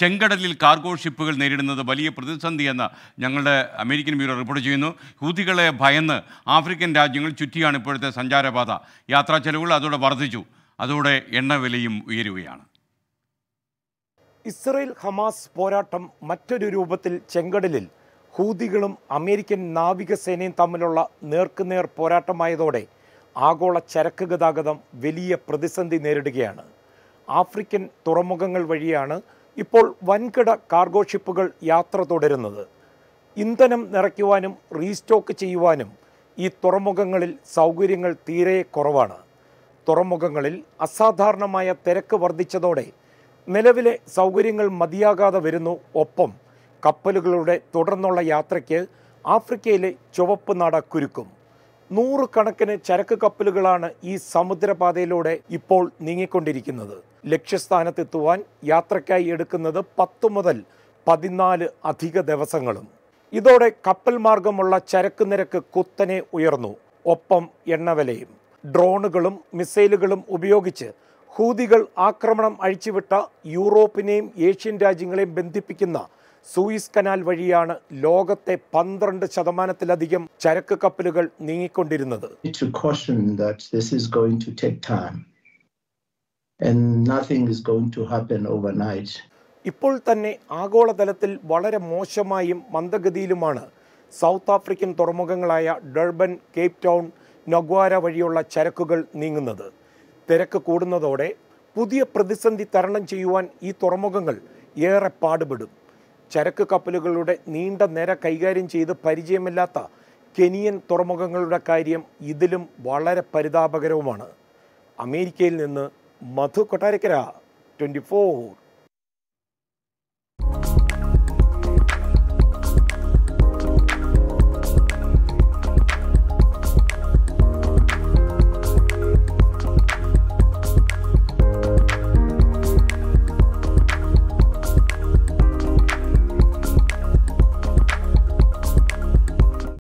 ചെങ്കടലിൽ കാർഗോ ഷിപ്പുകൾ നേരിടുന്നത് വലിയ പ്രതിസന്ധിയെന്ന് ഞങ്ങളുടെ അമേരിക്കൻ ബ്യൂറോ റിപ്പോർട്ട് ചെയ്യുന്നു ഹൂതികളെ ഭയന്ന് ആഫ്രിക്കൻ രാജ്യങ്ങൾ ചുറ്റിയാണ് ഇപ്പോഴത്തെ സഞ്ചാരപാത യാത്രാ ചെലവുകൾ അതോടെ വർദ്ധിച്ചു അതോടെ എണ്ണവിലയും ഉയരുകയാണ് ഇസ്രയേൽ ഹമാസ് പോരാട്ടം മറ്റൊരു രൂപത്തിൽ ചെങ്കടലിൽ ഹൂതികളും അമേരിക്കൻ നാവികസേനയും തമ്മിലുള്ള നേർക്കുനേർ പോരാട്ടമായതോടെ ആഗോള ചരക്ക് ഗതാഗതം വലിയ പ്രതിസന്ധി നേരിടുകയാണ് ആഫ്രിക്കൻ തുറമുഖങ്ങൾ വഴിയാണ് ഇപ്പോൾ വൻകിട കാർഗോ ഷിപ്പുകൾ യാത്ര തുടരുന്നത് ഇന്ധനം നിറയ്ക്കുവാനും റീസ്റ്റോക്ക് ചെയ്യുവാനും ഈ തുറമുഖങ്ങളിൽ സൗകര്യങ്ങൾ തീരെ കുറവാണ് തുറമുഖങ്ങളിൽ അസാധാരണമായ തിരക്ക് വർദ്ധിച്ചതോടെ നിലവിലെ സൗകര്യങ്ങൾ മതിയാകാതെ വരുന്നു ഒപ്പം കപ്പലുകളുടെ തുടർന്നുള്ള യാത്രയ്ക്ക് ആഫ്രിക്കയിലെ ചുവപ്പ് നാട കുരുക്കും നൂറുകണക്കിന് ചരക്ക് കപ്പലുകളാണ് ഈ സമുദ്രപാതയിലൂടെ ഇപ്പോൾ നീങ്ങിക്കൊണ്ടിരിക്കുന്നത് ലക്ഷ്യസ്ഥാനത്തെത്തുവാൻ യാത്രയ്ക്കായി എടുക്കുന്നത് പത്ത് മുതൽ പതിനാല് അധിക ദിവസങ്ങളും ഇതോടെ കപ്പൽ മാർഗമുള്ള ചരക്ക് നിരക്ക് കുത്തനെ ഉയർന്നു ഒപ്പം എണ്ണവിലയും ഡ്രോണുകളും മിസൈലുകളും ഉപയോഗിച്ച് ഹൂതികൾ ആക്രമണം അഴിച്ചുവിട്ട യൂറോപ്പിനെയും ഏഷ്യൻ രാജ്യങ്ങളെയും ബന്ധിപ്പിക്കുന്ന സൂയിസ് കനാൽ വഴിയാണ് ലോകത്തെ പന്ത്രണ്ട് ശതമാനത്തിലധികം ചരക്ക് കപ്പലുകൾ നീങ്ങിക്കൊണ്ടിരുന്നത് ഇപ്പോൾ തന്നെ ആഗോളതലത്തിൽ വളരെ മോശമായും മന്ദഗതിയിലുമാണ് സൗത്ത് ആഫ്രിക്കൻ തുറമുഖങ്ങളായ ഡർബൻ കേപ് ടൗൺ നഗ്വാര വഴിയുള്ള ചരക്കുകൾ നീങ്ങുന്നത് തിരക്ക് കൂടുന്നതോടെ പുതിയ പ്രതിസന്ധി തരണം ചെയ്യുവാൻ ഈ തുറമുഖങ്ങൾ ഏറെ പാടുപെടും ചരക്ക് കപ്പലുകളുടെ നീണ്ട നിര കൈകാര്യം ചെയ്ത് പരിചയമില്ലാത്ത കെനിയൻ തുറമുഖങ്ങളുടെ കാര്യം ഇതിലും വളരെ പരിതാപകരവുമാണ് അമേരിക്കയിൽ നിന്ന് മധു കൊട്ടാരക്കര ട്വൻറ്റി